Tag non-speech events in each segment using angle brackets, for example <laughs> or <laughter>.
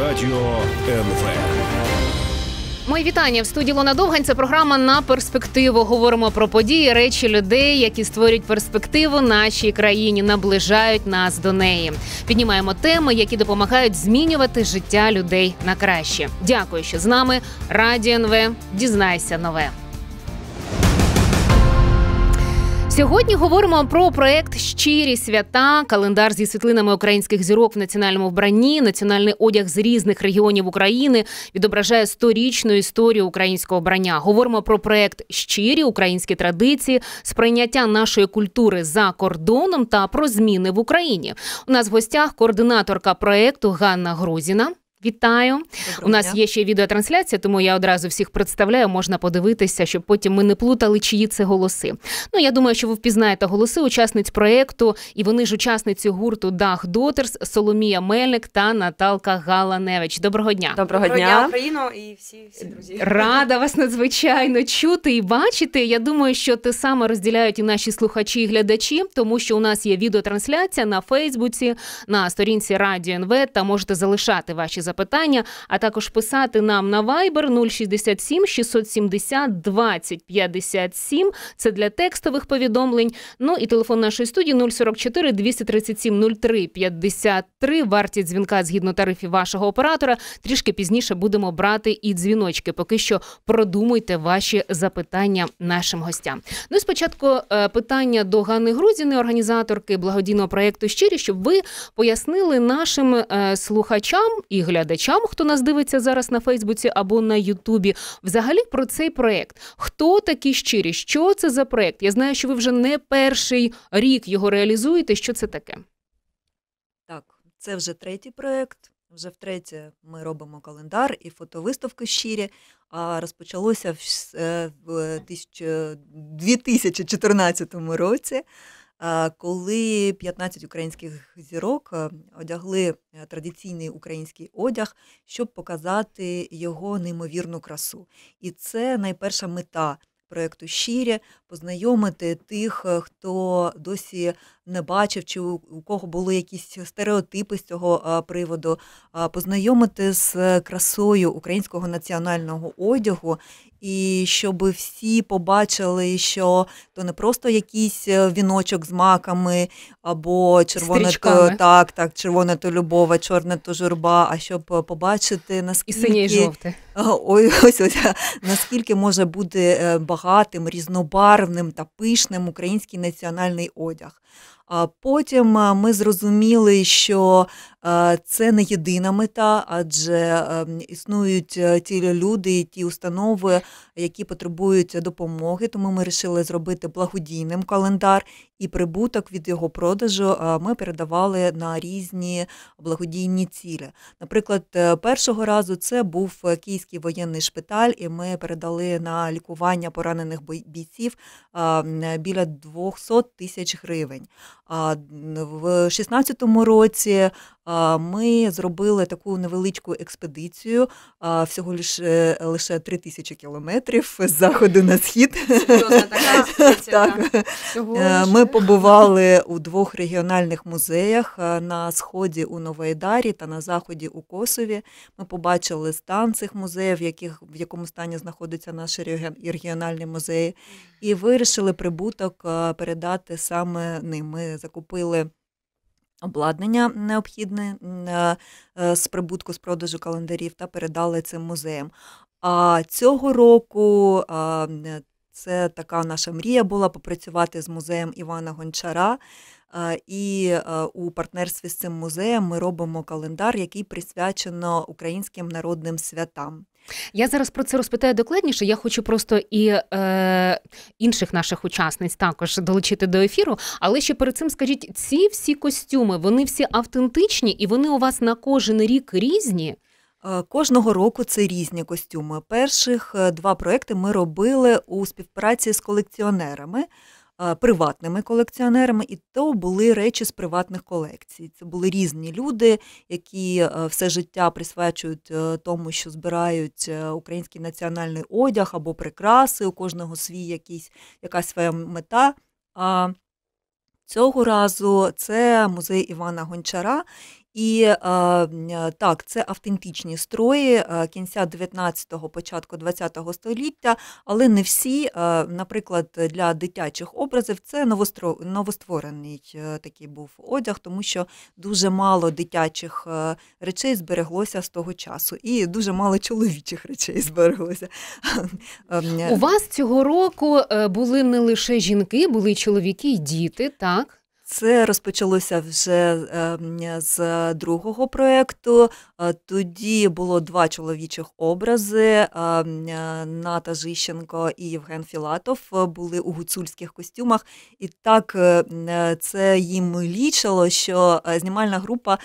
Радіо НВ. Мої вітання в студії Лона Довгань. Це програма на перспективу. Говоримо про події, речі людей, які створюють перспективу нашій країні, наближають нас до неї. Піднімаємо теми, які допомагають змінювати життя людей на краще. Дякую, що з нами. Радіо НВ. Дізнайся нове. Сьогодні говоримо про проект Щирі свята, календар зі світлинами українських зірок в національному вбранні. Національний одяг з різних регіонів України відображає сторічну історію українського вбрання. Говоримо про проект Щирі українські традиції, сприйняття нашої культури за кордоном та про зміни в Україні. У нас в гостях координаторка проекту Ганна Грузіна. Вітаю, Доброго у нас дня. є ще відеотрансляція, тому я одразу всіх представляю. Можна подивитися, щоб потім ми не плутали, чиї це голоси. Ну я думаю, що ви впізнаєте голоси учасниць проекту, і вони ж учасниці гурту Дах Дотерс, Соломія Мельник та Наталка Галаневич. Доброго дня, доброго, доброго дня, Україно і всі всі друзі. Рада вас надзвичайно чути і бачити. Я думаю, що те саме розділяють і наші слухачі і глядачі, тому що у нас є відеотрансляція на Фейсбуці, на сторінці Радіо НВ та можете залишати ваші запитання, а також писати нам на Viber 067 670 20 57. Це для текстових повідомлень. Ну і телефон нашої студії 044 237 03 53. Вартість дзвінка згідно тарифів вашого оператора. Трішки пізніше будемо брати і дзвіночки. Поки що продумуйте ваші запитання нашим гостям. Ну і спочатку е, питання до Ганни Грузіни, організаторки благодійного проекту Щирі, щоб ви пояснили нашим е, слухачам і глядачам, глядачам, хто нас дивиться зараз на Фейсбуці або на Ютубі, взагалі про цей проект. Хто такі щирі? Що це за проект? Я знаю, що ви вже не перший рік його реалізуєте. Що це таке? Так, це вже третій проект. Вже втретє ми робимо календар і фотовиставку щирі. А розпочалося е, в 2014 році коли 15 українських зірок одягли е, традиційний український одяг, щоб показати його неймовірну красу. І це найперша мета. Проєкту «Щирі» – познайомити тих, е, хто досі не бачив, чи у кого були якісь стереотипи з цього приводу, познайомити з е, красою українського національного одягу і щоб всі побачили, що то не просто якийсь е, віночок з маками або червона то, так, так, червона то любов, а чорна то журба. А щоб е, побачити наскільки і жовте. Ось, ось ось наскільки може бути е, багатим, різнобарвним та пишним український національний одяг потім е, ми зрозуміли, що е, це не єдина мета, адже е, існують ті люди і ті установи, які потребують допомоги. Тому ми вирішили зробити благодійним календар і прибуток від його продажу е, ми передавали на різні благодійні цілі. Наприклад, е, першого разу це був е, Київський воєнний шпиталь, і ми передали на лікування поранених бійців біля 200 тисяч гривень. А в 2016 році ми зробили таку невеличку експедицію, всього лише лише 3 тисячі кілометрів з заходу на схід. Серйозна така так. Е, ми побували у двох регіональних музеях на сході у Новоїдарі та на заході у Косові. Ми побачили стан цих музеїв, в яких в якому стані знаходяться наші регіональні музеї, і вирішили прибуток передати саме ним. Ми закупили обладнання необхідне е, е, з прибутку з продажу календарів та передали цим музеям. А цього року е, це така наша мрія була попрацювати з музеєм Івана Гончара. І у партнерстві з цим музеєм ми робимо календар, який присвячено українським народним святам. Я зараз про це розпитаю докладніше. Я хочу просто і е, інших наших учасниць також долучити до ефіру. Але ще перед цим скажіть, ці всі костюми вони всі автентичні і вони у вас на кожен рік різні. Е, кожного року це різні костюми. Перших е, два проекти ми робили у співпраці з колекціонерами приватними колекціонерами, і то були речі з приватних колекцій. Це були різні люди, які е, все життя присвячують е, тому, що збирають е, український національний одяг або прикраси, у кожного свій якийсь, якась своя мета. А Цього разу це музей Івана Гончара, і е, е, так, це автентичні строї е, кінця 19-го, початку 20-го століття, але не всі, наприклад, для дитячих образів це новостворений такий був одяг, тому що дуже мало дитячих речей збереглося з того часу, і дуже мало чоловічих речей <laughs> збереглося. У вас цього року були не лише жінки, були чоловіки і діти, так? Це розпочалося вже ем, з другого проєкту. Е, тоді було два чоловічих образи. Ем, е, Ната Жищенко і Євген Філатов е, були у гуцульських костюмах, і так це їм лічило, що знімальна група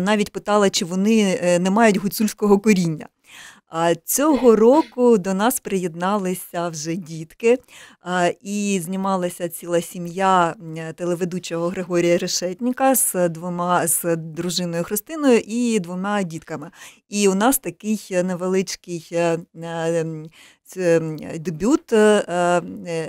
навіть питала, чи вони не мають гуцульського коріння. А цього року до нас приєдналися вже дітки, і знімалася ціла сім'я телеведучого Григорія Решетніка з двома з дружиною Христиною і двома дітками. І у нас такий невеличкий е, е, це дебют, е,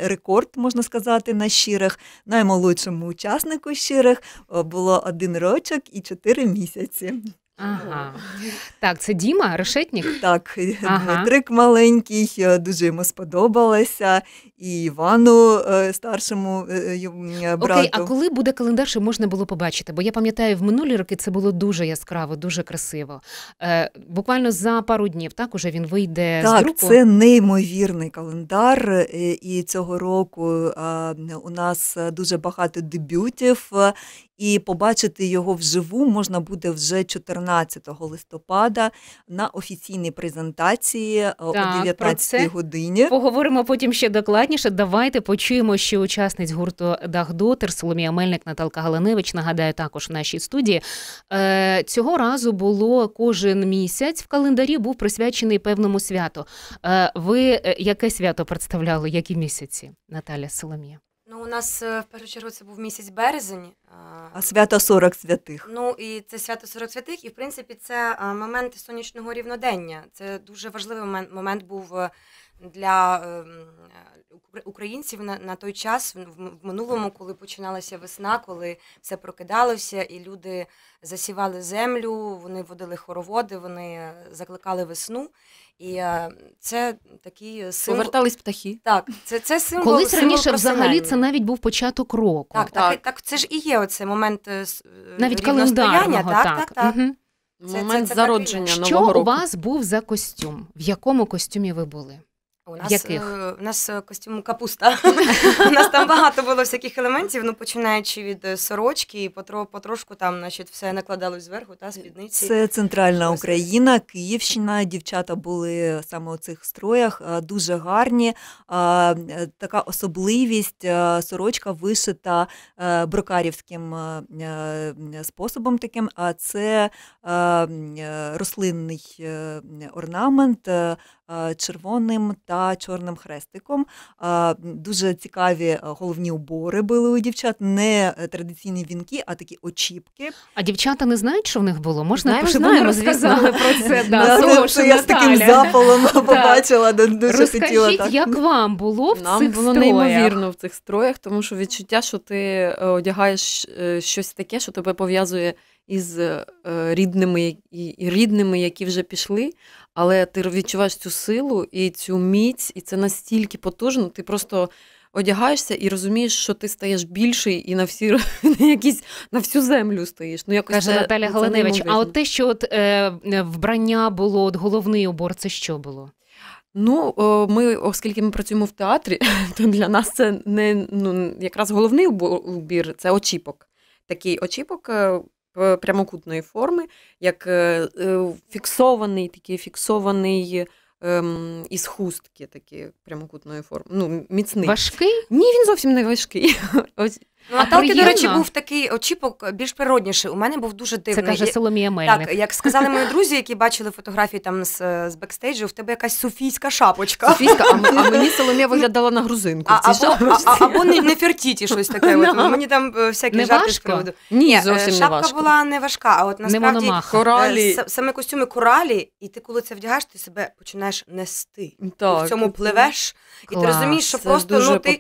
рекорд можна сказати, на щирих. Наймолодшому учаснику щирих було один рочок і чотири місяці. Ага. Так, це Діма Решетнік? Так, ага. Дмитрик маленький, е, дуже йому сподобалося. І Івану е, старшому е, брату. Окей, а коли буде календар, що можна було побачити? Бо я пам'ятаю, в минулі роки це було дуже яскраво, дуже красиво. Буквально за пару днів так уже він вийде так, з друку? Так, це неймовірний календар. І цього року у нас дуже багато дебютів, і побачити його вживу можна буде вже 14 14 листопада на офіційній презентації е, так, о 19 годині. Поговоримо потім ще докладніше. Давайте почуємо що учасниць гурту Дахдотер Соломія Мельник, Наталка Галаневич. Нагадаю, також в нашій студії е, цього разу було кожен місяць в календарі був присвячений певному святу. Е, ви яке свято представляли? Які місяці? Наталя Соломія? Ну у нас в першу чергу це був місяць березень. А свято 40 святих. Ну і це свято 40 святих, і в принципі це момент сонячного рівнодення. Це дуже важливий момент, момент був е, для ем, е, українців на, на той час, в минулому, коли починалася весна, коли все прокидалося, і люди засівали землю, вони водили хороводи, вони закликали весну. І е, це такі символ... повертались птахи. Так, це це символ колись раніше. взагалі це навіть був початок року. Так, так, так, так це ж і є оцей момент е, е, навіть календарного, так, так, так. так. Угу. Це, Момент це, це, зародження нового року. у вас був за костюм? В якому костюмі ви були? У нас Яких? у е, нас е, костюм капуста. У нас там багато було всяких елементів, ну починаючи від е, сорочки, і потро, потрошку там значить, все накладалось зверху, та спідниці. Це центральна Україна, Київщина. Дівчата були саме у цих строях, дуже гарні. Така особливість сорочка вишита брокарівським способом. Таким, а це рослинний орнамент червоним та та чорним хрестиком. Дуже цікаві е, головні убори були у дівчат, не е, традиційні вінки, а такі очіпки. А дівчата не знають, що в них було? Можна знаємо, знаємо, звісно. про це. <laughs> Да, да, це я з таким запалом <laughs> побачила, дуже хотіла. Розкажіть, як вам було в Нам цих було строях? неймовірно в цих строях, тому що відчуття, що ти е, одягаєш щось таке, що тебе пов'язує із е, рідними і рідними, які вже пішли, але ти відчуваєш цю силу і цю міць, і це настільки потужно. Ти просто одягаєшся і розумієш, що ти стаєш більший і на всі <laughs> на якісь на всю землю стоїш. Ну якось каже це, Наталя ну, Галиневич. А от те, що от е, е, вбрання було, от головний убор, це що було? Ну, ми, оскільки ми працюємо в театрі, <laughs> то для нас це не ну якраз головний убір це очіпок. Такий очіпок е, прямокутної форми, як е, е, фіксований такий фіксований. Ем, із хустки такі прямокутної форми. Ну, міцний. Важкий? Ні, він зовсім не важкий. <laughs> Ось Ну, а Талки, до речі, був такий очіпок е, більш природніший. У мене був дуже дивний. Це каже Соломія Мельник. Так, як сказали мої друзі, які бачили фотографії там з е, з бекстейджу, в тебе якась суфійська шапочка. Суфійська, а, а <laughs> мені Соломія ну, виглядала на грузинку. А, або а, або не, не фертіті щось таке. От, <laughs> ну. мені там е, всякі не жарти з приводу. Ні, зовсім Шапка не важко. була не важка, а от насправді коралі. саме костюми коралі, і ти, коли це вдягаєш, ти себе починаєш нести. Так. в цьому пливеш, Клас. і ти розумієш, що це просто ну, ти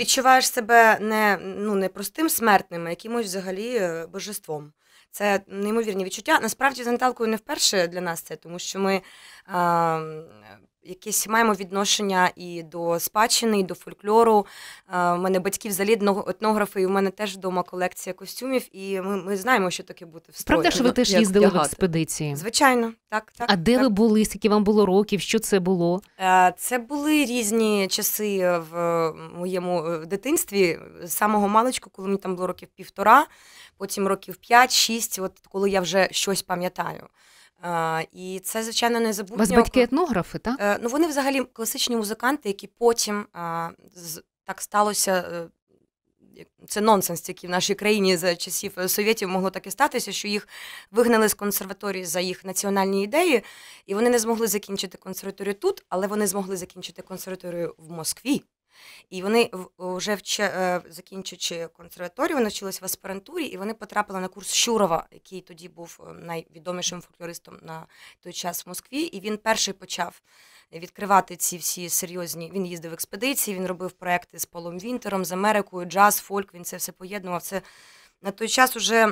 відчуваєш себе не ну не простим смертним, а якимось взагалі е, божеством. Це неймовірні відчуття. Насправді з Наталкою не вперше для нас це, тому що ми а, якесь маємо відношення і до спадщини, і до фольклору. У е, мене батьки взагалі етнографи, і в мене теж вдома колекція костюмів, і ми ми знаємо, що таке бути в строї. Правда, що ви теж їздили в експедиції? Звичайно, так. так. А де ви були? Скільки вам було років? Що це було? Е, це були різні часи в е, моєму дитинстві. З самого маличку, коли мені там було років півтора, потім років п'ять-шість, от коли я вже щось пам'ятаю. А, І це, звичайно, не забутньо. Вас батьки етнографи, так? Е, ну вони взагалі класичні музиканти, які потім а, так сталося. Е, це нонсенс, який в нашій країні за часів е, совєтів могло таке статися, що їх вигнали з консерваторії за їх національні ідеї, і вони не змогли закінчити консерваторію тут, але вони змогли закінчити консерваторію в Москві. І вони вже вч... Е, закінчуючи консерваторію, вони вчились в аспірантурі, і вони потрапили на курс Щурова, який тоді був е, найвідомішим фольклористом на той час в Москві. І він перший почав відкривати ці всі серйозні. Він їздив в експедиції, він робив проекти з Полом Вінтером, з Америкою, джаз, фольк. Він це все поєднував. Це на той час уже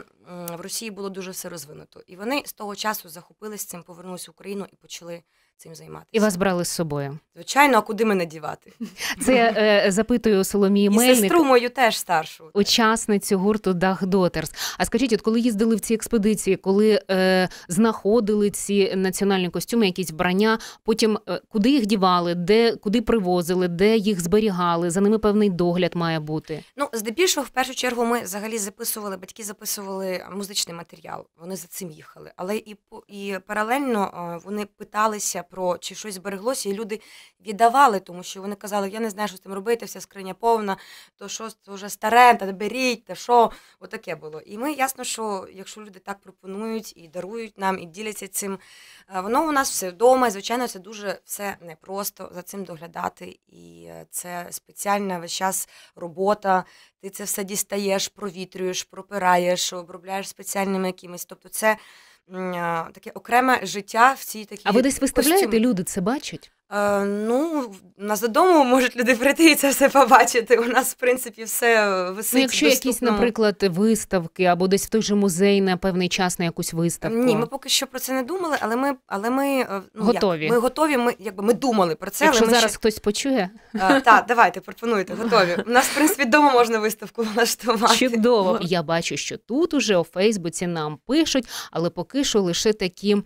в Росії було дуже все розвинуто. І вони з того часу захопились цим, повернулись в Україну і почали цим займатися. І вас брали з собою. Звичайно, а куди мене дівати? <laughs> Це е, запитую Соломії Мельник. І сестру мою теж старшу. Учасницю гурту Дах Дотерс. А скажіть, от коли їздили в ці експедиції, коли е, знаходили ці національні костюми, якісь вбрання, потім е, куди їх дівали, де куди привозили, де їх зберігали, за ними певний догляд має бути. Ну, здебільшого, в першу чергу, ми взагалі записували, батьки записували музичний матеріал. Вони за цим їхали. Але і і паралельно е, вони питалися про чи щось збереглося, і люди віддавали, тому що вони казали, я не знаю, що з тим робити, вся скриня повна, то що то вже старе, та беріть, та що, отаке було. І ми ясно, що якщо люди так пропонують і дарують нам, і діляться цим, е, воно у нас все вдома. і, Звичайно, це дуже все непросто за цим доглядати. І е, це спеціальна весь час робота. Ти це все дістаєш, провітрюєш, пропираєш, обробляєш спеціальними якимись. Тобто, це. Е, таке окреме життя в цій такій. А ви десь виставляєте? Люди це бачать? Е, ну, на задому можуть люди прийти і це все побачити. У нас, в принципі, все е, висить. Ну, Якщо доступно. якісь, наприклад, виставки або десь в той же музей на певний час на якусь виставку. Ні, ми поки що про це не думали, але ми але ми е, ну, готові. Як, ми готові. Ми якби ми думали про це. Якщо але зараз ще... хтось почує, е, Так, давайте пропонуйте, готові. У нас в принципі вдома можна виставку влаштувати. Чудово. Я бачу, що тут уже у Фейсбуці нам пишуть, але поки що лише такі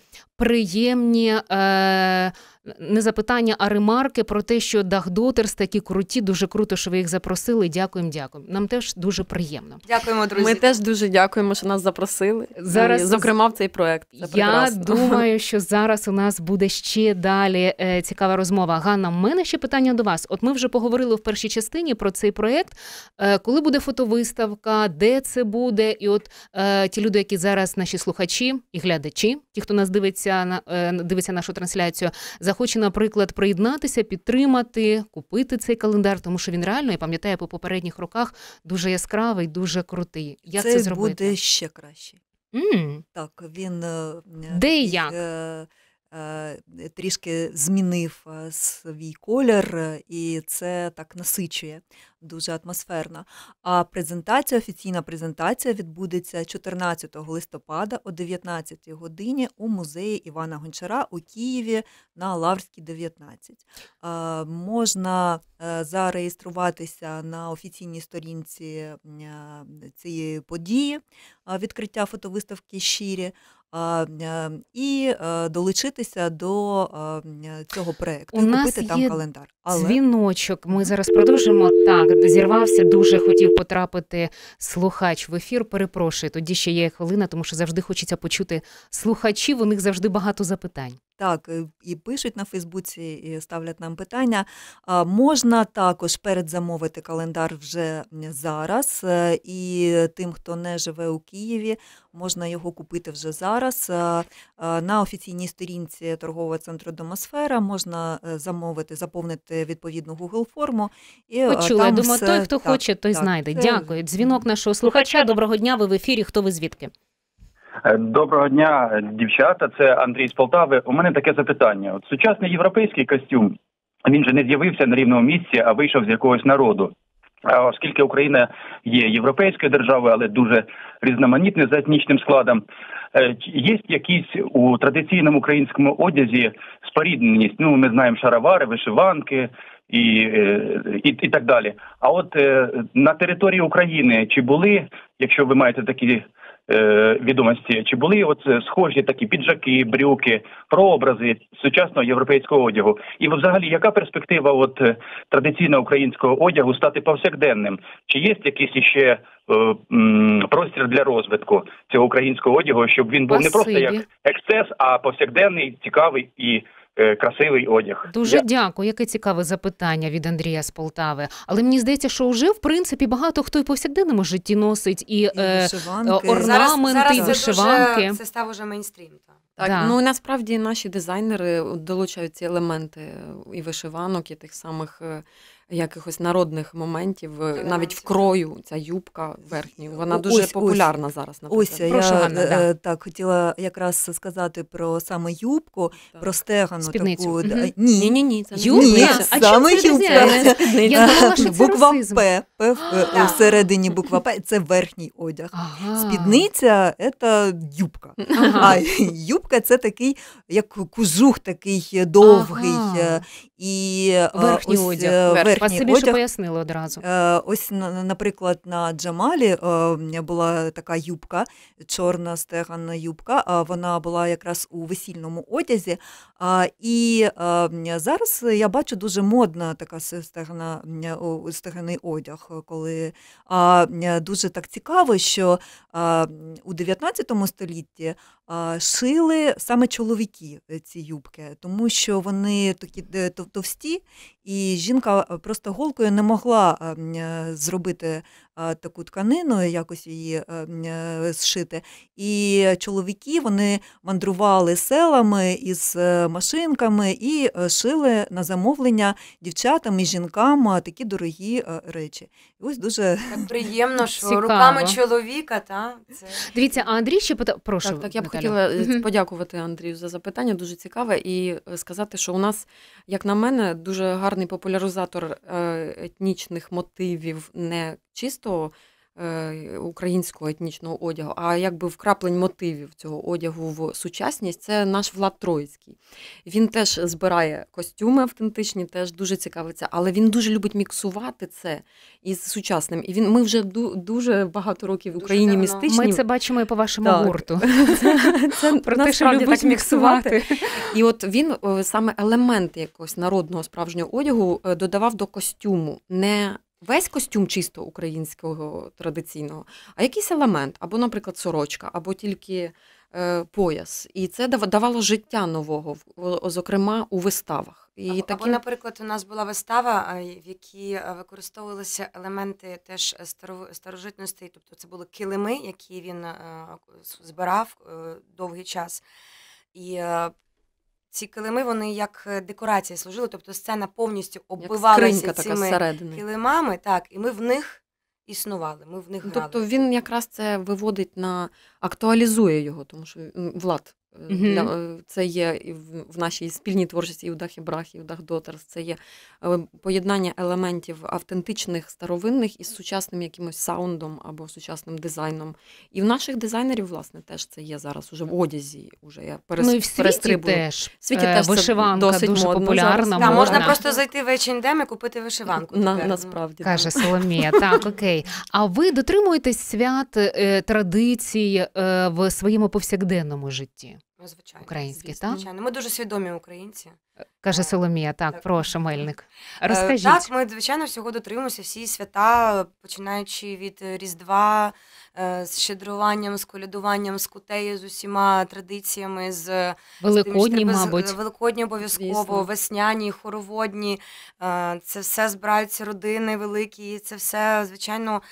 приємні. Е, не запитання, а ремарки про те, що Дахдотерс такі круті, дуже круто, що ви їх запросили. Дякуємо, дякуємо. Нам теж дуже приємно. Дякуємо, друзі. Ми теж дуже дякуємо, що нас запросили. Зараз, зокрема, в цей проект. Це я прекрасно. думаю, <laughs> що зараз у нас буде ще далі е, цікава розмова. Ганна, в мене ще питання до вас. От ми вже поговорили в першій частині про цей проект. Е, коли буде фотовиставка, де це буде? І от е, ті люди, які зараз наші слухачі і глядачі, ті, хто нас дивиться дивиться на е, дивиться нашу трансляцію, захоче, наприклад, приєднатися, підтримати, купити цей календар, тому що він реально я пам'ятаю по попередніх роках дуже яскравий, дуже крутий. Як це, це зробити? буде ще краще. Mm. Так, він е, де і е, як? Е, трішки змінив е, свій колір, і це так насичує дуже атмосферно. А презентація, офіційна презентація відбудеться 14 листопада о 19 годині у музеї Івана Гончара у Києві на Лаврській, 19. Е, можна зареєструватися на офіційній сторінці цієї події відкриття фотовиставки Щирі і е, долучитися до цього проекту. У нас купити є там календар. Але... Дзвіночок. Ми зараз продовжимо. Так, зірвався, дуже хотів потрапити слухач в ефір. Перепрошую, тоді ще є хвилина, тому що завжди хочеться почути слухачів. У них завжди багато запитань. Так, е, і пишуть на Фейсбуці, і ставлять нам питання. Можна також передзамовити календар вже зараз. Е, і тим, хто не живе у Києві, можна його купити вже зараз. На офіційній сторінці торгового центру Домосфера можна е, замовити, заповнити відповідну Google форму. І Почула, там думаю, все... той, хто так, хоче, той так, знайде. Це... Дякую. Дзвінок нашого слухача. Доброго дня, ви в ефірі. Хто ви звідки? Е, доброго дня, дівчата. Це Андрій з Полтави. У мене таке запитання: От сучасний європейський костюм він же не з'явився на рівному місці, а вийшов з якогось народу. А оскільки Україна є європейською державою, але дуже різноманітною за етнічним складом, е, є якісь у традиційному українському одязі спорідненість. Ну, ми знаємо шаровари, вишиванки і е, і, і так далі. А от на території України чи були, якщо ви маєте такі Е, відомості, чи були от е, схожі такі піджаки, брюки, прообрази сучасного європейського одягу, і взагалі яка перспектива от е, традиційного українського одягу стати повсякденним? Чи є якісь ще простір для розвитку цього українського одягу, щоб він був не просто як ексцес, а повсякденний, цікавий і? Е, красивий одяг. Дуже Я... дякую. Яке цікаве запитання від Андрія з Полтави. Але мені здається, що вже в принципі багато хто і повсякденному житті носить і, і е, е орнаменти зараз, і вишиванки. Це, дуже, це став уже мейнстрім. Так. Так, да. ну насправді наші дизайнери е, долучають ці елементи і вишиванок, і тих самих якихось народних моментів, е, навіть в крою ця юбка верхня. Вона дуже ось, популярна ось, зараз. Наприклад. Ось Прошу, я е, Ганна, да. Е, так хотіла якраз сказати про саме юбку, так. про стегану Спідницю. таку. Угу. Ні, ні, ні, ні, це не Ні, а саме це юбка. Я думала, що буква расизм. П, П всередині буква П це верхній одяг. Ага. Спідниця це юбка. Ага. А юбка це такий, як кужух, такий довгий. Ага. І верхній ось, одяг. Верхній верхній Спасибі, одяг. що пояснили одразу. Е, ось, наприклад, на Джамалі е, була така юбка, чорна стеганна юбка. Вона була якраз у весільному одязі. І е, зараз я бачу дуже модна така стегана, стеганий одяг, коли дуже так цікаво, що у 19 столітті шили саме чоловіки ці юбки, тому що вони такі товсті і жінка е, просто голкою не могла е, е, зробити таку тканину, якось її зшити. І чоловіки вони мандрували селами із машинками і шили на замовлення дівчатам і жінкам такі дорогі речі. І ось дуже так приємно, <laughs> що Цікаво. руками чоловіка. Та це дивіться, а Андрій ще пота... прошу. Так, так я б Наталя. хотіла подякувати Андрію за запитання. Дуже цікаве, і сказати, що у нас, як на мене, дуже гарно гарний популяризатор е, етнічних мотивів, не чисто Е, українського етнічного одягу, а якби вкраплень мотивів цього одягу в сучасність, це наш Влад Троїцький. Він теж збирає костюми автентичні, теж дуже цікавиться, але він дуже любить міксувати це із сучасним. І він ми вже дуже багато років в Україні містичні. Ми це бачимо і по вашому так. гурту. <laughs> Це, про те, що любить так міксувати. І от він е, саме елемент якогось народного справжнього одягу е, додавав до костюму. не весь костюм чисто українського традиційного, а якийсь елемент, або, наприклад, сорочка, або тільки е, пояс. І це давало життя нового, зокрема у виставах. І або, таким... або, наприклад, у нас була вистава, в якій е, використовувалися елементи теж старожитності, тобто це були килими, які він е, збирав е, довгий час. І ці килими вони як е, декорація служили, тобто сцена повністю оббивалася цими така килимами, так, і ми в них існували. ми в них тобто грали. Тобто він якраз це виводить на актуалізує його, тому що Влад Mm-hmm. Для, е, Це є і в, в нашій спільній творчості і в дах і брах, і в дах дотерс. Це є е, поєднання елементів автентичних старовинних із сучасним якимось саундом або сучасним дизайном. І в наших дизайнерів, власне, теж це є зараз уже в одязі. Уже я перес, ну, і в світі теж. В світі е, теж вишиванка досить дуже модно популярна. Зараз. Да, можна просто зайти в H&M і купити вишиванку. На, ну. Насправді каже так. Соломія. <laughs> Так, окей. А ви дотримуєтесь свят традицій в своєму повсякденному житті? Ну, звичайно, українські, звісно, так? звичайно. Ми дуже свідомі українці. Каже е, Соломія, так, так. прошу, Мельник. Е, Розкажіть. Так, ми, звичайно, всього дотримуємося всі свята, починаючи від е, Різдва, Е, з щедруванням, з колядуванням, з кутею, з усіма традиціями, з великодні, з тим, мабуть. Е, великодні обов'язково, весняні, хороводні. Е, це все збираються родини великі. і Це все, звичайно,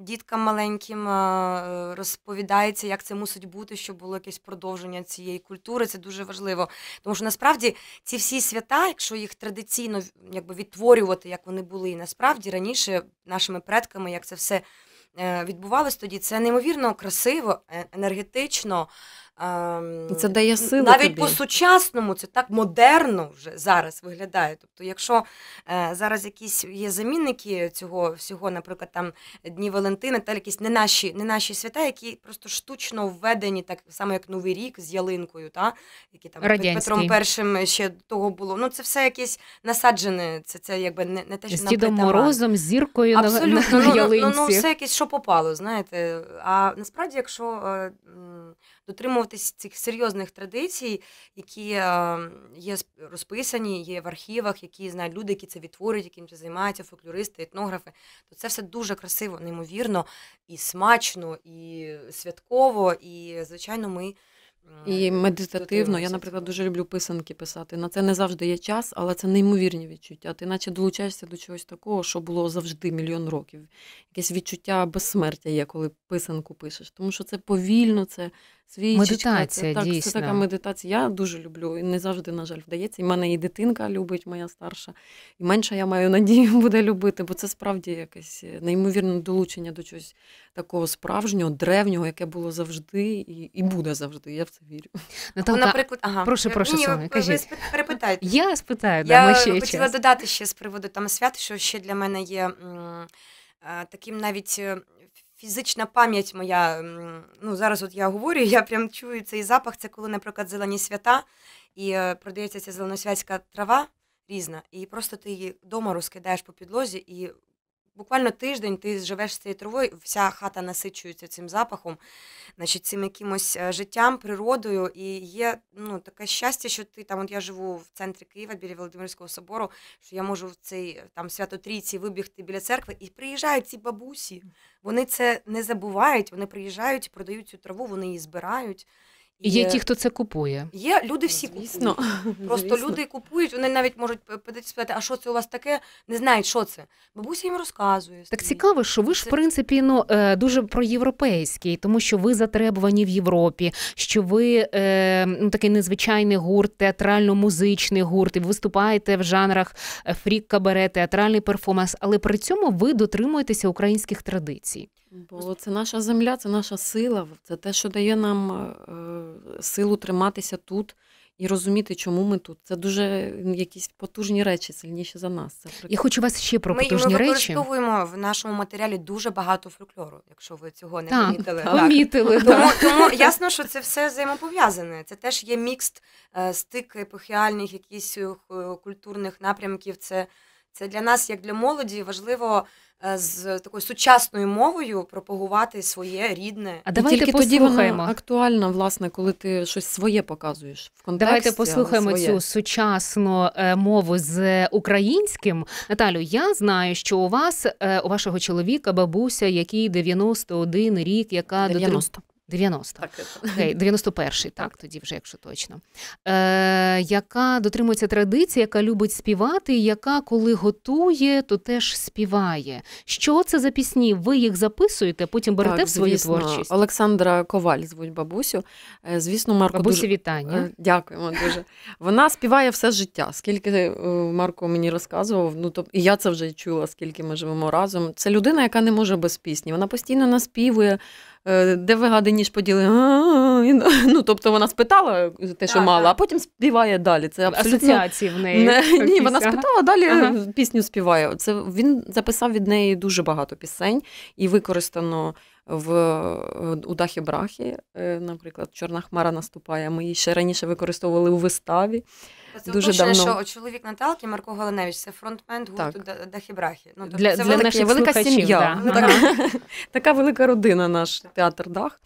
діткам маленьким розповідається, як це мусить бути, щоб було якесь продовження цієї культури. Це дуже важливо. Тому що насправді ці всі свята, якщо їх традиційно якби відтворювати, як вони були, і насправді раніше нашими предками, як це все. Е, відбувалось тоді. Це неймовірно красиво, е, енергетично. Це дає сили навіть тобі. по сучасному, це так модерно вже зараз виглядає. Тобто, якщо е, зараз якісь є замінники цього всього, наприклад, там Дні Валентина, та якісь не наші, не наші свята, які просто штучно введені, так само як Новий рік з ялинкою, та які там Радянський. Петром Першим ще того було. Ну це все якесь насаджене. Це це якби не не те, що з Дідом морозом, з зіркою Абсолютно. на, на, на ялинці. Ну, ну, ну, ну все якесь, що попало, знаєте. А насправді, якщо. Е, дотримуватись цих серйозних традицій, які е, є розписані, є в архівах, які знають люди, які це відтворюють, яким це займаються, фольклористи, етнографи. То це все дуже красиво, неймовірно і смачно, і святково. І звичайно, ми. І медитативно, я, наприклад, дуже люблю писанки писати. На це не завжди є час, але це неймовірні відчуття. Ти наче долучаєшся до чогось такого, що було завжди мільйон років. Якесь відчуття безсмертя є, коли писанку пишеш. Тому що це повільно, це Свій Медитація, це, дійсно. це така медитація. Я дуже люблю. і Не завжди, на жаль, вдається. І мене і дитинка любить, моя старша, і менша, я маю надію, <laughs> буде любити, бо це справді якесь е, неймовірне долучення до чогось такого справжнього, древнього, яке було завжди, і і буде завжди. Я в це вірю. <laughs> Наталка, Наприклад, ага. прошу, прошу, Ні, Соня, кажіть. ви перепитайте. Я спитаю, да, ми ще хотіла час. додати ще з приводу там свят, що ще для мене є. Е, таким навіть е, фізична пам'ять моя. Ну зараз от я говорю, <laughs> я прям чую цей запах. Це коли, наприклад, зелені свята і е, продається ця зеленосвятська трава різна, і просто ти її вдома розкидаєш по підлозі і буквально тиждень ти живеш з цією травою, вся хата насичується цим запахом, значить, цим якимось е, життям, природою. І є ну, таке щастя, що ти там, от я живу в центрі Києва біля Володимирського собору, що я можу в цей е, там свято вибігти біля церкви і приїжджають ці бабусі. Вони це не забувають, вони приїжджають, продають цю траву, вони її збирають. І є ті, хто це купує. Є люди всі Звісно. купують. <laughs> Просто Звісно. люди купують, вони навіть можуть спитати, а що це у вас таке, не знають, що це. Бабуся їм розказує. Так цікаво, що ви ж, в принципі, ну е, дуже проєвропейський, тому що ви затребувані в Європі, що ви е, ну, такий незвичайний гурт, театрально-музичний гурт, і виступаєте в жанрах е, фрік-кабаре, театральний перформанс, але при цьому ви дотримуєтеся українських традицій. Бо це наша земля, це наша сила, це те, що дає нам е, е, силу триматися тут і розуміти, чому ми тут. Це дуже якісь потужні речі, сильніші за нас. Це прик... Я хочу вас ще про потужні ми, речі. Ми використовуємо в нашому матеріалі дуже багато фольклору, якщо ви цього не помітили. помітили. Тому, тому ясно, що це все взаємопов'язане. Це теж є мікст е, стик епохіальних якісь культурних напрямків. Це, Це для нас, як для молоді, важливо. Е, з такою сучасною мовою пропагувати своє рідне. А давайте тільки послухаємо. тоді актуальна, власне, коли ти щось своє показуєш в контексті. Давайте послухаємо цю сучасну е, мову з українським. Наталю, я знаю, що у вас е, у вашого чоловіка бабуся, який 91 рік, яка 90. Дотр... 90. Так, Окей, 91-й, так, тоді вже, якщо точно. Е, Яка дотримується традиції, яка любить співати, яка коли готує, то теж співає. Що це за пісні? Ви їх записуєте, потім берете так, в свою звісно. творчість? Олександра Коваль звуть бабусю. Е, звісно, Марко Бабусі дуже... вітання. Е, дякуємо дуже. Вона співає все життя. Скільки е, Марко мені розказував, ну то і я це вже чула, скільки ми живемо разом. Це людина, яка не може без пісні. Вона постійно наспівує. Е, де ви вигади ніж поділи. Ну, <laughs> ну, Тобто вона спитала те, що мала, а потім співає далі. Це Асоціації в неї. ні, вона спитала, далі пісню співає. Це Він записав від неї дуже багато пісень і використано в у дахі брахі, е, наприклад, Чорна Хмара наступає. Ми її ще раніше використовували у виставі. Це дуже давно. що чоловік Наталки Марко Галаневич, це фронтмен гурту Дахібрахі. Ну, тобто для це для велика, велика сім'я. Да. Ну, така, <laughs> така велика родина, наш театр Дах.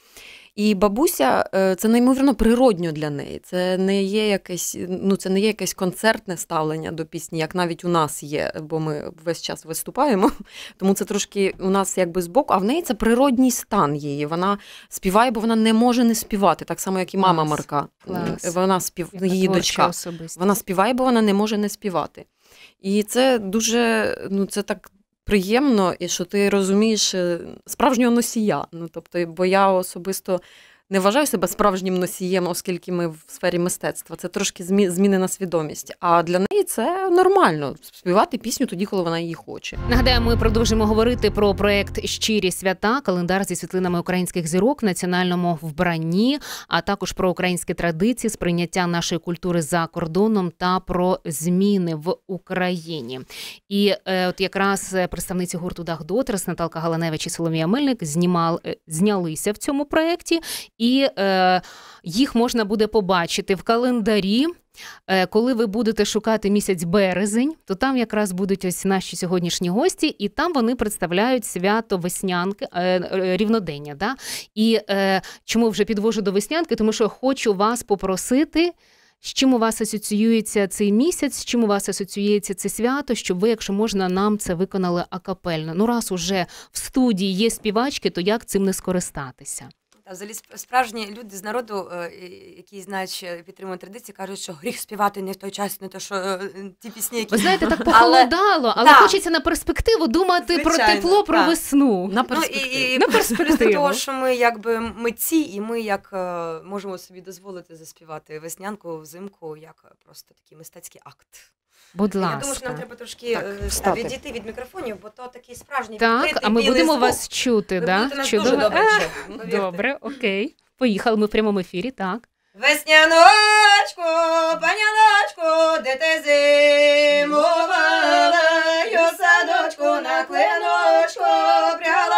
І бабуся е, це неймовірно природньо для неї. Це не є якесь, ну це не є якесь концертне ставлення до пісні, як навіть у нас є, бо ми весь час виступаємо. <laughs> Тому це трошки у нас якби збоку, а в неї це природній стан її. Вона співає, бо вона не може не співати, так само, як і мама Клас. Марка. Клас. Вона спів... її дочка. Особисті. Вона співає, бо вона не може не співати. І це дуже ну це так приємно і що ти розумієш е, справжнього носія. Ну тобто, бо я особисто не вважаю себе справжнім носієм, оскільки ми в сфері мистецтва. Це трошки змінена свідомість. А для неї це нормально співати пісню тоді, коли вона її хоче. Нагадаю, ми продовжимо говорити про проект Щирі свята, календар зі світлинами українських зірок в національному вбранні, а також про українські традиції, сприйняття нашої культури за кордоном та про зміни в Україні. І е, от якраз е, представниці гурту Дах Дотерс Наталка Галаневич і Соломія Мельник знімали е, знялися в цьому проєкті і е, їх можна буде побачити в календарі. Е, коли ви будете шукати місяць березень, то там якраз будуть ось наші сьогоднішні гості, і там вони представляють свято веснянки е, е, рівнодення. Да? І чому вже підвожу до веснянки? Тому що хочу вас попросити. З чим у вас асоціюється цей місяць, з чим у вас асоціюється це свято, щоб ви, якщо можна, нам це виконали акапельно. Ну раз уже в студії є співачки, то як цим не скористатися? Взагалі, справжні люди з народу, е, які знають, е, підтримують традиції, кажуть, що гріх співати не в той час, не то що е, ті пісні. які... Ви знаєте, так <laughs> похолодало, але, але хочеться на перспективу думати Звичайно, про тепло, про весну. На перспективу. Ну, і, і, на перспективу. того, що ми якби митці, і ми як можемо собі дозволити заспівати веснянку взимку, як просто такий мистецький акт. Будь ласка. Я думаю, що нам треба трошки так, відійти від мікрофонів, бо то такий справжній Так, відкритий, А ми будемо звук. вас чути, да? будете нас Чудово. дуже добре. А, добре, окей. Поїхали ми в прямому ефірі, так. Весняночку, паняночку, де ти зимувала, садочку на клиночку пряла.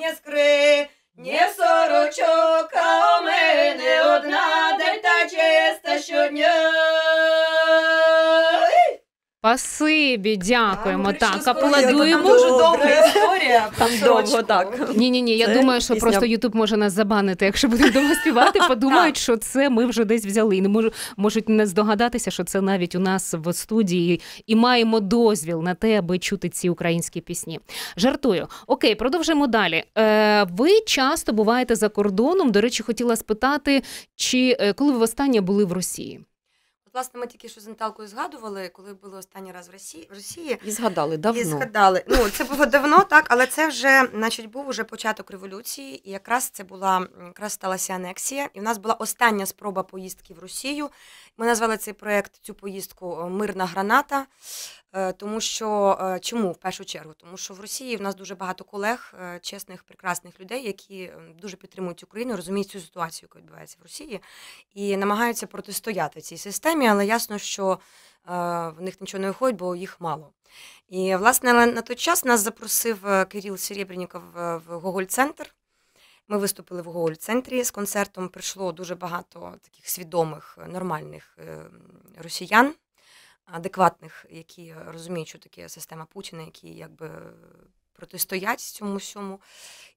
не скри, не сорочок, а у мене одна, де та чиста щодня. Спасибі, дякуємо. Так, аплодуємо. Дуже довга історія. Там довго так. Ні, ні, ні. Я думаю, що просто Ютуб може нас забанити. Якщо будемо дома співати, <laughs> подумають, що це ми вже десь взяли. І не можу, можуть не здогадатися, що це навіть у нас в студії і маємо дозвіл на те, аби чути ці українські пісні. Жартую. Окей, продовжимо далі. Е, Ви часто буваєте за кордоном. До речі, хотіла спитати, чи е, коли ви востаннє були в Росії? От, власне, ми тільки що з Наталкою згадували, коли були останній раз в Росії в Росії. І згадали давно. І згадали. Ну це було давно, так, але це вже, значить, був уже початок революції, і якраз це була якраз сталася анексія. І в нас була остання спроба поїздки в Росію. Ми назвали цей проект цю поїздку е, Мирна граната, е, тому що е, чому в першу чергу? Тому що в Росії в нас дуже багато колег, чесних, прекрасних людей, які дуже підтримують Україну, розуміють цю ситуацію, яка відбувається в Росії, і намагаються протистояти цій системі, але ясно, що в них нічого не виходить, бо їх мало. І власне на той час нас запросив Кирил Серебреніков в Гоголь-центр. Ми виступили в Гоголь-центрі з концертом. Прийшло дуже багато таких свідомих, е, нормальних е, росіян, адекватних, які розуміють, що таке система Путіна, які якби протистоять цьому всьому.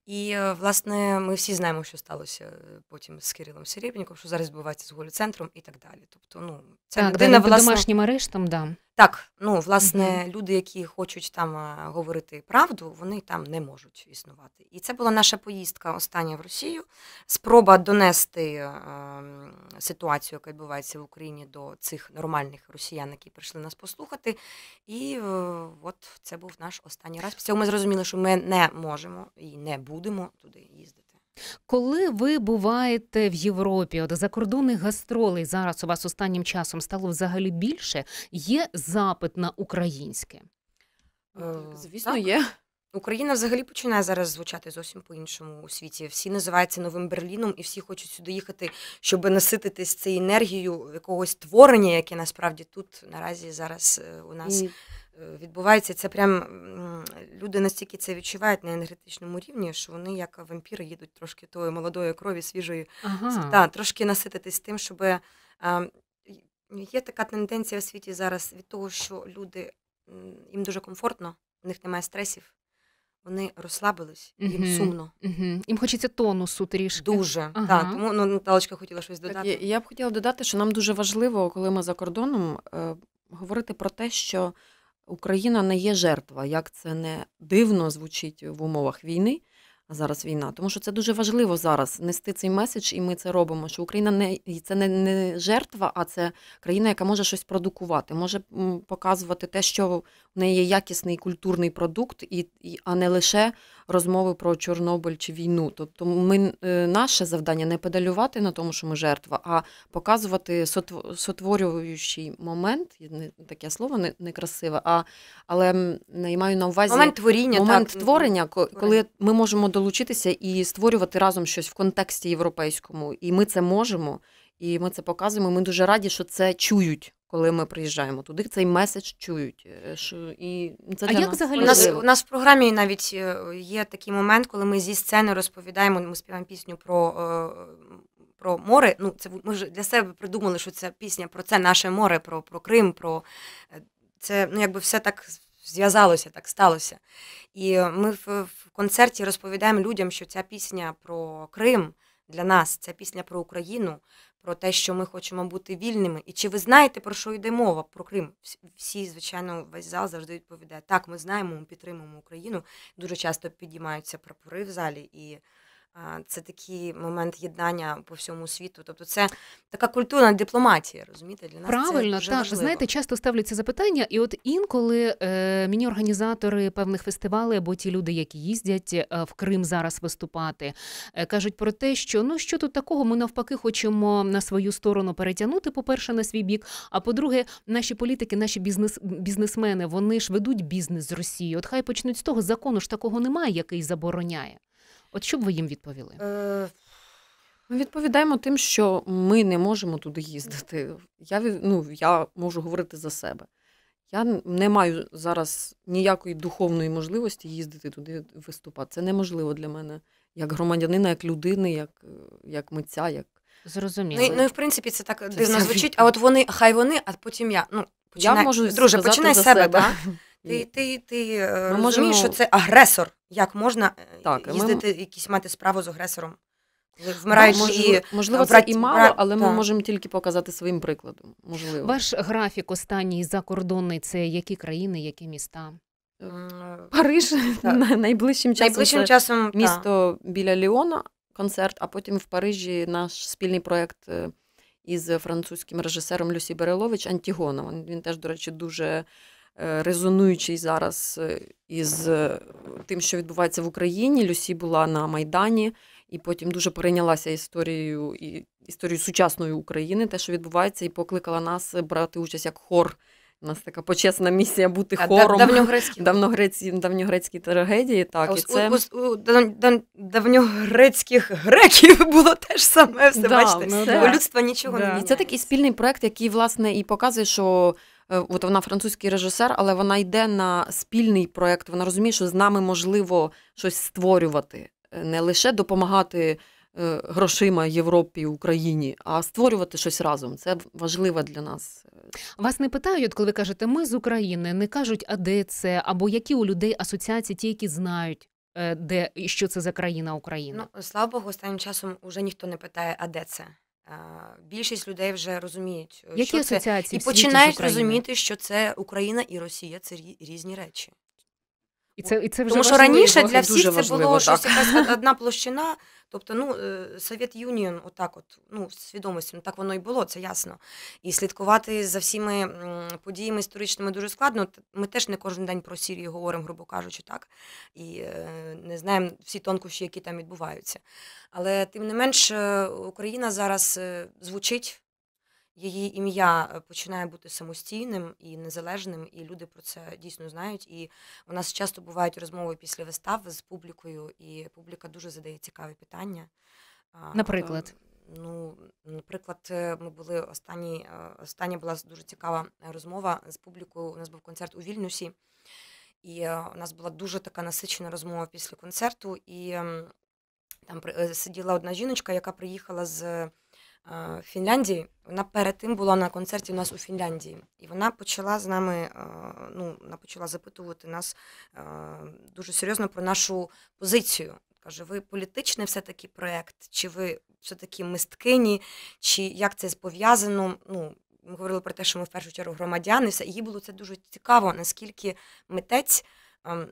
І, е, власне, ми всі знаємо, що сталося потім з Кирилом Серебніком. що зараз відбувається з Голі-центром і так далі. Тобто, ну, це так, людина, власне... домашнім арештом, да. Так, ну власне, mm -hmm. люди, які хочуть там говорити правду, вони там не можуть існувати. І це була наша поїздка остання в Росію. Спроба донести е, ситуацію, яка відбувається в Україні до цих нормальних росіян, які прийшли нас послухати. І е, от це був наш останній раз. Після цього ми зрозуміли, що ми не можемо і не будемо туди їздити. Коли ви буваєте в Європі, от закордонних гастролей зараз у вас останнім часом стало взагалі більше, є запит на українське? Е, е, звісно, так. є. Україна взагалі починає зараз звучати зовсім по іншому у світі. Всі називаються новим Берліном, і всі хочуть сюди їхати, щоб насититись цією енергією якогось творення, яке насправді тут наразі зараз е, у нас. І... Е, відбувається це прям люди настільки це відчувають на енергетичному рівні, що вони, як вампіри, їдуть трошки тої молодої крові, свіжої ага. та, трошки насититись тим, щоб е, є така тенденція в світі зараз від того, що люди їм дуже комфортно, у них немає стресів. Вони розслабились, їм uh-huh. сумно. Uh-huh. Їм хочеться тонусу трішки. Дуже. Uh-huh. Так, тому ну, Наталочка хотіла щось додати. Так, я б хотіла додати, що нам дуже важливо, коли ми за кордоном е, говорити про те, що Україна не є жертва, як це не дивно звучить в умовах війни. А зараз війна, тому що це дуже важливо зараз нести цей меседж, і ми це робимо. Що Україна не це не, не жертва, а це країна, яка може щось продукувати, може показувати те, що в неї є якісний культурний продукт, і, і а не лише розмови про Чорнобиль чи війну. Тобто, ми е, наше завдання не педалювати на тому, що ми жертва, а показувати сотворюючий момент. Таке слово не некрасиве, а але я маю на увазі момент творіння момент так. творення, коли ми можемо долучитися і створювати разом щось в контексті європейському, і ми це можемо, і ми це показуємо. Ми дуже раді, що це чують коли ми приїжджаємо туди, цей меседж чують. Е, що і це для а нас як взагалі у нас, у нас в програмі навіть е, є такий момент, коли ми зі сцени розповідаємо, ми співаємо пісню про. Е, про море, ну це ми ж для себе придумали, що ця пісня про це наше море, про про Крим, про це ну якби все так зв'язалося, так сталося. І ми в, в концерті розповідаємо людям, що ця пісня про Крим для нас, ця пісня про Україну, про те, що ми хочемо бути вільними. І чи ви знаєте, про що йде мова про Крим? Всі, звичайно, весь зал завжди відповідає. Так, ми знаємо, ми підтримуємо Україну. Дуже часто підіймаються прапори в залі і. Це такий момент єднання по всьому світу. Тобто, це така культурна дипломатія, розумієте? Для нас правильно це так. Важливо. Знаєте, часто ставляться запитання, і от інколи е, мені організатори певних фестивалів або ті люди, які їздять е, в Крим зараз виступати, е, кажуть про те, що ну що тут такого, ми навпаки хочемо на свою сторону перетягнути. По перше, на свій бік. А по-друге, наші політики, наші бізнес бізнесмени, вони ж ведуть бізнес з Росією. От хай почнуть з того закону ж такого немає, який забороняє. От що б ви їм відповіли? Е, ми відповідаємо тим, що ми не можемо туди їздити. Я ну, я можу говорити за себе. Я не маю зараз ніякої духовної можливості їздити туди виступати. Це неможливо для мене як громадянина, як людини, як як митця. як... Зрозуміло. Ну, ну і в принципі це так це дивно звучить. А от вони, хай вони, а потім я. Ну, починай, я можу Друже, починай з себе. себе. Та? <laughs> Ти ти, ти розумієш, можемо... що це агресор. Як можна е, так, їздити, ми... якісь мати справу з агресором? Вмираючи можливо, е, можливо брать... це і мало, але так. ми можемо тільки показати своїм прикладом. Можливо, ваш графік останній закордонний це які країни, які міста? Е, Париж так. <laughs> найближчим часом найближчим це часом місто та. біля Ліона, концерт. А потім в Парижі наш спільний проєкт із французьким режисером Люсі Берелович антігоном він теж, до речі, дуже Е, резонуючий зараз е, із е, тим, що відбувається в Україні. Люсі була на Майдані і потім дуже перейнялася історією і історією сучасної України, те, що відбувається, і покликала нас брати участь як хор. У нас така почесна місія бути хором давньогрецькі <laughs> давньогрецькі трагедії. Так і це у, давньогрецьких греків <laughs> було теж саме все бачите. У ну людства нічого да. не І це такий спільний проект, який власне і показує, що Е, от вона французький режисер, але вона йде на спільний проект. Вона розуміє, що з нами можливо щось створювати, е, не лише допомагати е, грошима Європі Україні, а створювати щось разом. Це важливо для нас. Вас не питають, коли ви кажете ми з України, не кажуть, а де це або які у людей асоціації, ті, які знають. Де і що це за країна Україна? Ну слава Богу, останнім часом уже ніхто не питає, а де це. Більшість людей вже розуміють, е, Які що це і починають розуміти, що це Україна і Росія це різні речі. І це і це вже Тому що раніше для всіх це було щось якась <laughs> одна площина. Тобто, ну е, Совєт Юніон, отак, от ну свідомості, ну так воно і було, це ясно. І слідкувати за всіми подіями історичними дуже складно. Ми теж не кожен день про Сірію говоримо, грубо кажучи, так і е, не знаємо всі тонкощі, які там відбуваються. Але тим не менш, е, Україна зараз звучить її ім'я е, починає бути самостійним і незалежним, і люди про це дійсно знають. І у нас часто бувають розмови після вистав з публікою, і публіка дуже задає цікаві питання. Наприклад. Ем, ну, наприклад, е, ми були останні. Е, остання була дуже цікава розмова з публікою. У нас був концерт у Вільнюсі, і у нас була дуже така насичена розмова після концерту. І ем, там сиділа одна жіночка, яка приїхала з Фінляндії. Вона перед тим була на концерті у нас у Фінляндії, і вона почала з нами. Ну вона почала запитувати нас дуже серйозно про нашу позицію. Каже, ви політичний все таки проєкт? чи ви все таки мисткині, чи як це пов'язано? Ну ми говорили про те, що ми в першу чергу громадяни, все і їй було це дуже цікаво, наскільки митець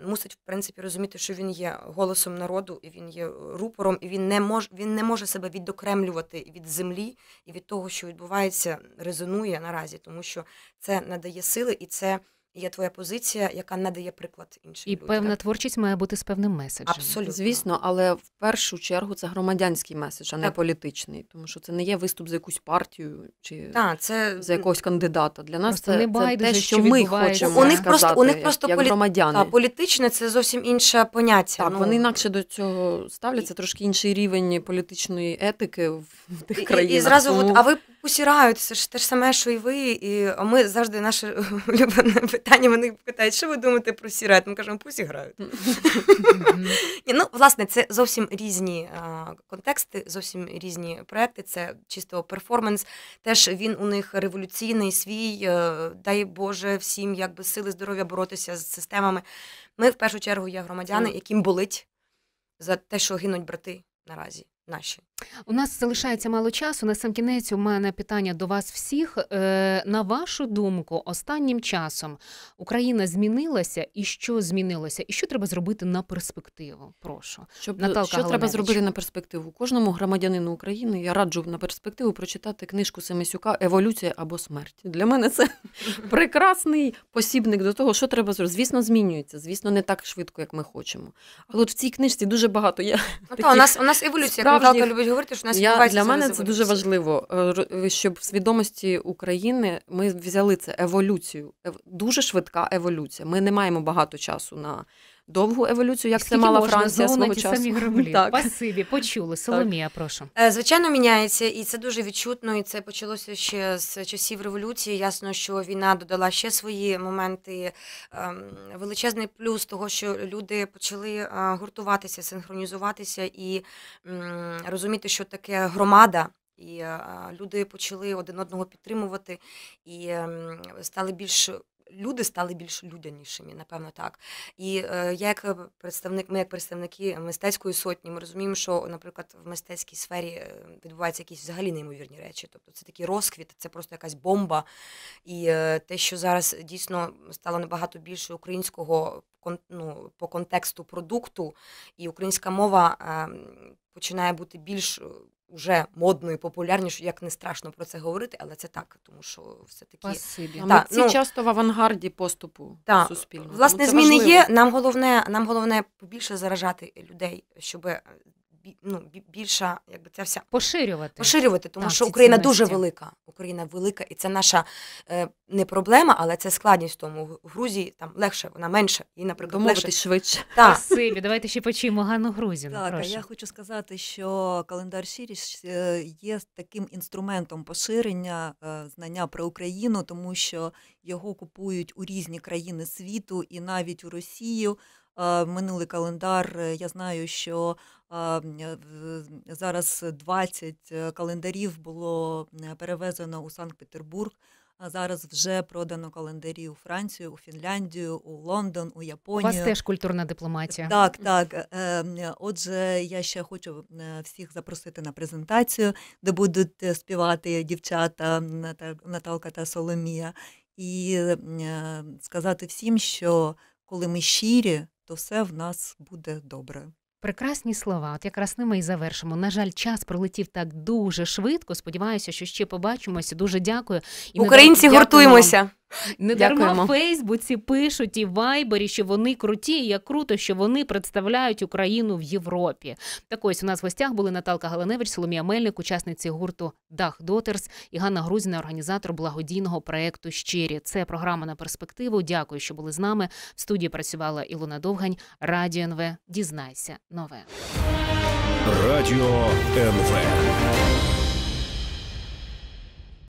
мусить в принципі розуміти, що він є голосом народу, і він є е, рупором, і він не може він не може себе відокремлювати від землі і від того, що відбувається, резонує наразі, тому що це надає сили і це. Є твоя позиція, яка надає приклад іншим. І людям. певна творчість має бути з певним меседжем. Абсолютно. Звісно, але в першу чергу це громадянський меседж, а не так. політичний, тому що це не є виступ за якусь партію чи так, це... за якогось кандидата. Для нас просто це, не це те, що, що ми хочемо. У них просто у них просто як полі... громадяни. Та, політичне це зовсім інше поняття. Так, ну... Вони інакше до цього ставляться, трошки інший рівень політичної етики в тих і, І, і зразу, тому... от, а ви усіраються ж те ж саме, що і ви. І ми завжди наше <laughs> улюблене питання. Вони питають, що ви думаєте про сірет? Ми кажемо, пусі грають. Ну, власне, це зовсім різні контексти, зовсім різні проекти. Це чисто перформанс. Теж він у них революційний свій. Е, дай Боже всім якби сили здоров'я боротися з системами. Ми в першу чергу є громадяни, яким болить за те, що гинуть брати наразі наші. У нас залишається мало часу. На сам кінець у мене питання до вас всіх. Е, на вашу думку, останнім часом Україна змінилася, і що змінилося, і що треба зробити на перспективу? Прошу щоб е, Наталка що треба зробити на перспективу? Кожному громадянину України я раджу на перспективу прочитати книжку Семесюка Еволюція або смерть. Для мене це <laughs> прекрасний посібник до того, що треба зробити. Звісно, змінюється. Звісно, не так швидко, як ми хочемо. Але от в цій книжці дуже багато я. Ну, таких та, у нас у нас еволюція. Справжніх говорити, що у нас Я, для мене це дуже важливо, е, щоб в свідомості України ми взяли це еволюцію. Е, дуже швидка еволюція. Ми не маємо багато часу на довгу еволюцію, як це мала Франція свого часу. самі <laughs> граблі. Так. Спасибі, почули. Соломія, так. прошу. Е, звичайно, міняється, і це дуже відчутно. І це почалося ще з часів революції. Ясно, що війна додала ще свої моменти. Ем, величезний плюс того, що люди почали е, гуртуватися, синхронізуватися і розуміти, що таке громада. І е, люди почали один одного підтримувати і ем, стали більш люди стали більш людянішими, напевно, так. І е, я, як представник, ми як представники мистецької сотні, ми розуміємо, що, наприклад, в мистецькій сфері е, відбуваються якісь взагалі неймовірні речі. Тобто це такий розквіт, це просто якась бомба. І е, те, що зараз дійсно стало набагато більше українського ну, по контексту продукту, і українська мова ем, починає бути більш вже модно і популярні, як не страшно про це говорити, але це так, тому що все таки Спасибі. Та, ну, часто в авангарді поступу та, суспільного. Власне, зміни важливо. є. Нам головне, нам головне побільше заражати людей, щоб ну, більша, якби ця вся поширювати, поширювати, тому так, що Україна дуже велика. Україна велика, і це наша е, не проблема, але це складність. Тому в Грузії там легше, вона менше і наприклад Домовитись легше. швидше. Так. Спасибі, Давайте ще почуємо Ганну Грузію. Так, прошу. я хочу сказати, що календар Шіріш е, є таким інструментом поширення е, знання про Україну, тому що його купують у різні країни світу і навіть у Росію минулий календар. Е, я знаю, що е, зараз 20 е, календарів було перевезено у Санкт-Петербург. А Зараз вже продано календарі у Францію, у Фінляндію, у Лондон, у Японію. У Вас теж культурна дипломатія. Так, так. Ем, отже, я ще хочу всіх запросити на презентацію, де будуть співати дівчата Наталка та Соломія, і сказати всім, що коли ми щирі, то все в нас буде добре. Прекрасні слова, от якраз ними і завершимо. На жаль, час пролетів так дуже швидко. Сподіваюся, що ще побачимося. Дуже дякую. І Українці дякую гуртуємося. Не дарма в Фейсбуці пишуть і вайбері, що вони круті, і як круто, що вони представляють Україну в Європі. Так ось у нас в гостях були Наталка Галаневич, Соломія Мельник, учасниці гурту Дах Дотерс і Ганна Грузіна, організатор благодійного проекту Щирі. Це програма на перспективу. Дякую, що були з нами. В студії працювала Ілона Довгань. Радіо НВ. Дізнайся нове. Радіо НВ.